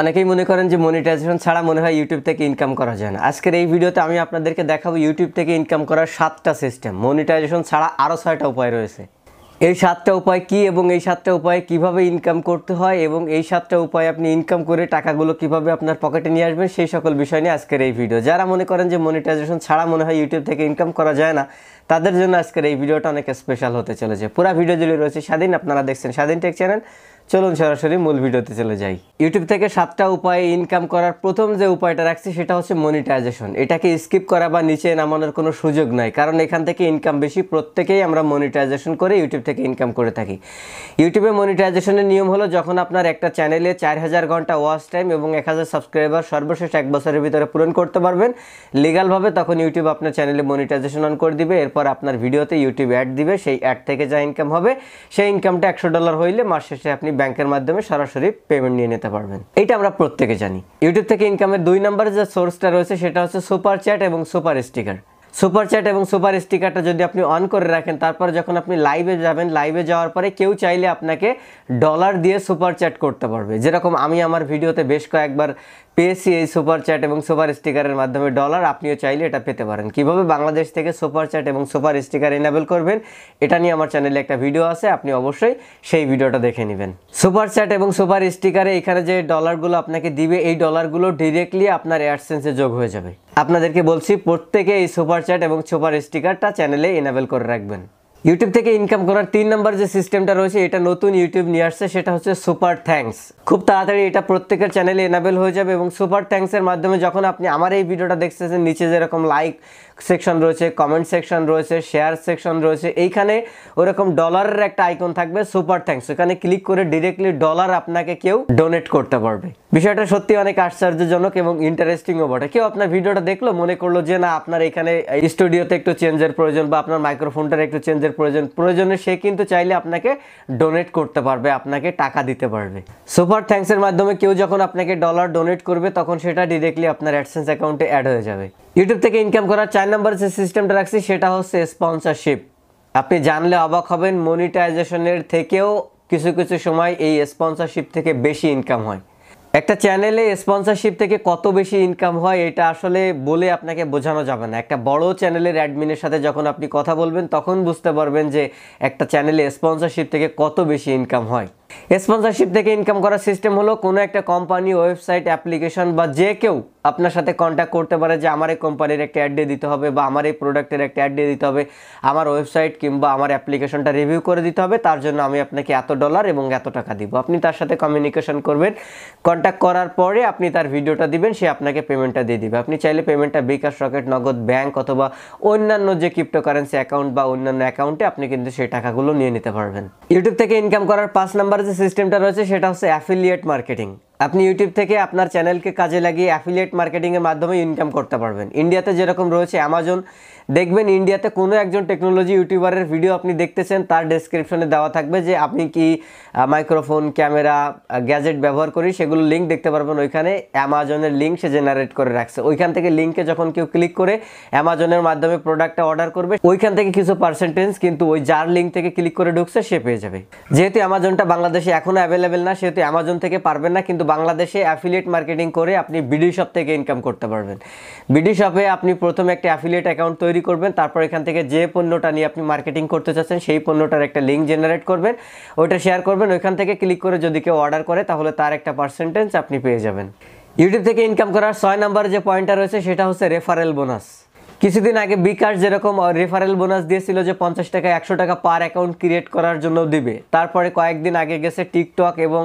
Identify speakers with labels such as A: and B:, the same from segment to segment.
A: অনেকেই মনে করেন যে মনিটাইজেশন ছাড়া মনে হয় ইউটিউব থেকে ইনকাম করা যায় না আজকের এই ভিডিওতে আমি আপনাদেরকে দেখাবো ইউটিউব থেকে ইনকাম করার সাতটা সিস্টেম মনিটাইজেশন ছাড়া আরও ছয়টা উপায় রয়েছে এই সাতটা উপায় কি এবং এই সাতটা উপায়ে কিভাবে ইনকাম করতে হয় এবং এই সাতটা উপায়ে আপনি ইনকাম করে টাকাগুলো কিভাবে আপনার পকেটে নিয়ে আসবেন সেই সকল বিষয় নিয়ে আজকের এই ভিডিও যারা মনে করেন যে মনিটাইজেশন ছাড়া মনে হয় ইউটিউব থেকে ইনকাম করা যায় না তাদের জন্য আজকের এই ভিডিওটা অনেক স্পেশাল হতে চলেছে পুরো ভিডিও জুড়ে রয়েছে স্বাধীন আপনারা দেখছেন স্বাধীন টেক চ্যানেল চলুন সরাসরি মূল ভিডিওতে চলে যাই ইউটিউব থেকে সাতটা উপায়ে ইনকাম করার প্রথম যে উপায়টা রাখছি সেটা হচ্ছে মনিটাইজেশন এটাকে স্কিপ করা বা নিচে নামানোর কোনো সুযোগ নাই কারণ এখান থেকে ইনকাম বেশি প্রত্যেকেই আমরা মনিটাইজেশন করে ইউটিউব থেকে ইনকাম করে থাকি ইউটিউবে মনিটাইজেশনের নিয়ম হলো যখন আপনার একটা চ্যানেলে চার হাজার ঘন্টা ওয়াচ টাইম এবং এক হাজার সাবস্ক্রাইবার সর্বশেষ এক বছরের ভিতরে পূরণ করতে পারবেন লিগালভাবে তখন ইউটিউব আপনার চ্যানেলে মনিটাইজেশন অন করে দিবে এরপর আপনার ভিডিওতে ইউটিউব অ্যাড দিবে সেই অ্যাড থেকে যা ইনকাম হবে সেই ইনকামটা একশো ডলার হইলে মাস শেষে আপনি ব্যাংকের মাধ্যমে সরাসরি পেমেন্ট নিয়ে নিতে পারবেন এটা আমরা প্রত্যেকে জানি ইউটিউব থেকে ইনকামের দুই নম্বরের যে সোর্সটা রয়েছে সেটা হচ্ছে সুপার চ্যাট এবং সুপার স্টিকার সুপার চ্যাট এবং সুপার স্টিকারটা যদি আপনি অন করে রাখেন তারপর যখন আপনি লাইভে যাবেন লাইভে যাওয়ার পরে কেউ চাইলে আপনাকে ডলার দিয়ে সুপার চ্যাট করতে পারবে যেরকম আমি আমার ভিডিওতে বেশ কয়েকবার পেয়েছি এই সুপার চ্যাট এবং সুপার স্টিকারের মাধ্যমে ডলার আপনিও চাইলে এটা পেতে পারেন কিভাবে বাংলাদেশ থেকে সুপার চ্যাট এবং সুপার স্টিকার এনাবেল করবেন এটা নিয়ে আমার চ্যানেলে একটা ভিডিও আছে আপনি অবশ্যই সেই ভিডিওটা দেখে নেবেন সুপার চ্যাট এবং সুপার স্টিকারে এখানে যে ডলারগুলো আপনাকে দিবে এই ডলারগুলো ডিরেক্টলি আপনার এয়ারসেন্সে যোগ হয়ে যাবে আপনাদেরকে বলছি প্রত্যেকে এই সুপার চ্যাট এবং সুপার স্টিকারটা চ্যানেলে এনাবেল করে রাখবেন ইউটিউব থেকে ইনকাম করার তিন নম্বর যে সিস্টেমটা রয়েছে এটা নতুন ইউটিউব নিয়ে আসছে সেটা হচ্ছে সুপার থ্যাঙ্কস খুব তাড়াতাড়ি এটা প্রত্যেকের চ্যানেলে এনাবেল হয়ে যাবে এবং সুপার থ্যাঙ্কসের মাধ্যমে যখন আপনি আমার এই ভিডিওটা দেখতেছেন নিচে যেরকম লাইক সেকশন রয়েছে কমেন্ট সেকশন রয়েছে শেয়ার সেকশন রয়েছে এইখানে ওরকম ডলারের একটা আইকন থাকবে সুপার থ্যাঙ্কস এখানে ক্লিক করে ডিরেক্টলি ডলার আপনাকে কেউ ডোনেট করতে পারবে বিষয়টা সত্যি অনেক আশ্চর্যজনক এবং ইন্টারেস্টিংও বটে কেউ আপনার ভিডিওটা দেখলো মনে করলো যে না আপনার এখানে স্টুডিওতে একটু চেঞ্জের প্রয়োজন বা আপনার মাইক্রোফোনটার একটু চেঞ্জের প্রয়োজন প্রয়োজনে সে কিন্তু চাইলে আপনাকে ডোনেট করতে পারবে আপনাকে টাকা দিতে পারবে সুপার থ্যাঙ্কসের মাধ্যমে কেউ যখন আপনাকে ডলার ডোনেট করবে তখন সেটা ডিরেক্টলি আপনার অ্যাডসেন্স অ্যাকাউন্টে অ্যাড হয়ে যাবে ইউটিউব থেকে ইনকাম করার চার নম্বর যে সিস্টেমটা রাখছি সেটা হচ্ছে স্পন্সরশিপ আপনি জানলে অবাক হবেন মনিটাইজেশনের থেকেও কিছু কিছু সময় এই স্পন্সরশিপ থেকে বেশি ইনকাম হয় একটা চ্যানেলে স্পন্সরশিপ থেকে কত বেশি ইনকাম হয় এটা আসলে বলে আপনাকে বোঝানো যাবে না একটা বড় চ্যানেলের অ্যাডমিনের সাথে যখন আপনি কথা বলবেন তখন বুঝতে পারবেন যে একটা চ্যানেলে স্পন্সরশিপ থেকে কত বেশি ইনকাম হয় স্পন্সরশিপ থেকে ইনকাম করার সিস্টেম হলো কোনো একটা কোম্পানি ওয়েবসাইট অ্যাপ্লিকেশন বা যে কেউ আপনার সাথে কন্ট্যাক্ট করতে পারে যে আমার এই কোম্পানির একটা অ্যাড দিয়ে দিতে হবে বা আমার এই প্রোডাক্টের একটা অ্যাড দিয়ে দিতে হবে আমার ওয়েবসাইট কিংবা আমার অ্যাপ্লিকেশনটা রিভিউ করে দিতে হবে তার জন্য আমি আপনাকে এত ডলার এবং এত টাকা দিব আপনি তার সাথে কমিউনিকেশন করবেন কন্ট্যাক্ট করার পরে আপনি তার ভিডিওটা দিবেন সে আপনাকে পেমেন্টটা দিয়ে দিবে আপনি চাইলে পেমেন্টটা বিকাশ রকেট নগদ ব্যাংক অথবা অন্যান্য যে ক্রিপ্টোকারেন্সি অ্যাকাউন্ট বা অন্যান্য অ্যাকাউন্টে আপনি কিন্তু সেই টাকাগুলো নিয়ে নিতে পারবেন ইউটিউব থেকে ইনকাম করার পাঁচ নাম্বার যে সিস্টেমটা রয়েছে সেটা হচ্ছে অ্যাফিলিয়েট মার্কেটিং আপনি ইউটিউব থেকে আপনার চ্যানেলকে কাজে লাগিয়ে অ্যাফিলিয়েট মার্কেটিংয়ের মাধ্যমে ইনকাম করতে পারবেন ইন্ডিয়াতে যেরকম রয়েছে অ্যামাজন দেখবেন ইন্ডিয়াতে কোনো একজন টেকনোলজি ইউটিউবারের ভিডিও আপনি দেখতেছেন তার ডেসক্রিপশনে দেওয়া থাকবে যে আপনি কি মাইক্রোফোন ক্যামেরা গ্যাজেট ব্যবহার করি সেগুলো লিঙ্ক দেখতে পারবেন ওইখানে অ্যামাজনের লিঙ্ক সে জেনারেট করে রাখছে ওইখান থেকে লিঙ্কে যখন কেউ ক্লিক করে অ্যামাজনের মাধ্যমে প্রোডাক্টটা অর্ডার করবে ওইখান থেকে কিছু পার্সেন্টেজ কিন্তু ওই যার লিঙ্ক থেকে ক্লিক করে ঢুকছে সে পেয়ে যাবে যেহেতু অ্যামাজনটা বাংলাদেশে এখনও অ্যাভেলেবেল না সেহেতু অ্যামাজন থেকে পারবেন না কিন্তু বাংলাদেশে অ্যাফিলিয়েট মার্কেটিং করে আপনি বিডি শপ থেকে ইনকাম করতে পারবেন বিডি শপে আপনি প্রথমে একটা অ্যাফিলিয়েট অ্যাকাউন্ট তৈরি করবেন তারপর এখান থেকে যে পণ্যটা নিয়ে আপনি মার্কেটিং করতে চাচ্ছেন সেই পণ্যটার একটা লিঙ্ক জেনারেট করবেন ওইটা শেয়ার করবেন ওইখান থেকে ক্লিক করে যদি কেউ অর্ডার করে তাহলে তার একটা পার্সেন্টেজ আপনি পেয়ে যাবেন ইউটিউব থেকে ইনকাম করার ছয় নম্বর যে পয়েন্টটা রয়েছে সেটা হচ্ছে রেফারেল বোনাস কিছুদিন আগে বিকাশ যেরকম রেফারেল বোনাস দিয়েছিল যে পঞ্চাশ টাকা একশো টাকা পার অ্যাকাউন্ট ক্রিয়েট করার জন্য দিবে তারপরে কয়েকদিন আগে গেছে টিকটক এবং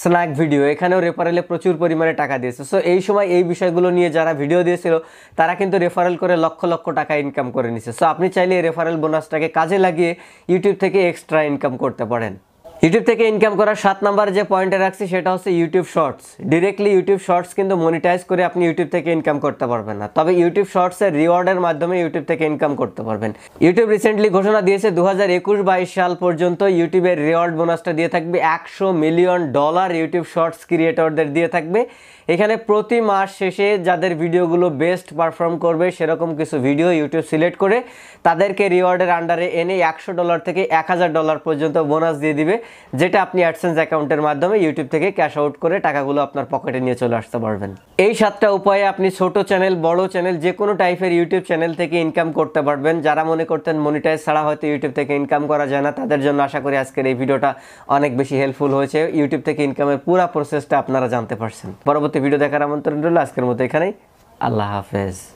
A: স্ন্যাক ভিডিও এখানেও রেফারেলে প্রচুর পরিমাণে টাকা দিয়েছে সো এই সময় এই বিষয়গুলো নিয়ে যারা ভিডিও দিয়েছিল তারা কিন্তু রেফারেল করে লক্ষ লক্ষ টাকা ইনকাম করে নিছে সো আপনি চাইলে এই রেফারেল বোনাসটাকে কাজে লাগিয়ে ইউটিউব থেকে এক্সট্রা ইনকাম করতে পারেন ইউটিউব থেকে ইনকাম করার সাত নাম্বার যে পয়েন্টে রাখছি সেটা হচ্ছে YouTube shorts directly YouTube shorts কিন্তু মনিটাইজ করে আপনি ইউটিউব থেকে ইনকাম করতে পারবেন না তবে ইউটিউব শর্টসের রিওয়ার্ডের মাধ্যমে ইউটিউব থেকে ইনকাম করতে পারবেন ইউটিউব রিসেন্টলি ঘোষণা দিয়েছে দু হাজার একুশ বাইশ সাল পর্যন্ত ইউটিউবের রিওয়ার্ড বোনাসটা দিয়ে থাকবে একশো মিলিয়ন ডলার ইউটিউব শর্টস ক্রিয়েটরদের দিয়ে থাকবে এখানে প্রতি মাস শেষে যাদের ভিডিওগুলো বেস্ট পারফর্ম করবে সেরকম কিছু ভিডিও ইউটিউব সিলেক্ট করে তাদেরকে রিওয়ার্ডের আন্ডারে এনে একশো ডলার থেকে এক হাজার ডলার পর্যন্ত বোনাস দিয়ে দিবে যেটা আপনি অ্যাডসেন্স অ্যাকাউন্টের মাধ্যমে ইউটিউব থেকে ক্যাশ আউট করে টাকাগুলো আপনার পকেটে নিয়ে চলে আসতে পারবেন এই সাতটা উপায়ে আপনি ছোট চ্যানেল বড় চ্যানেল যে কোনো টাইপের ইউটিউব চ্যানেল থেকে ইনকাম করতে পারবেন যারা মনে করতেন মনিটাইজ ছাড়া হয়তো ইউটিউব থেকে ইনকাম করা যায় না তাদের জন্য আশা করি আজকের এই ভিডিওটা অনেক বেশি হেল্পফুল হয়েছে ইউটিউব থেকে ইনকামের পুরো প্রসেসটা আপনারা জানতে পারছেন পরবর্তী ভিডিও দেখার আমন্ত্রণ রইল আজকের মতো এখানেই আল্লাহ হাফেজ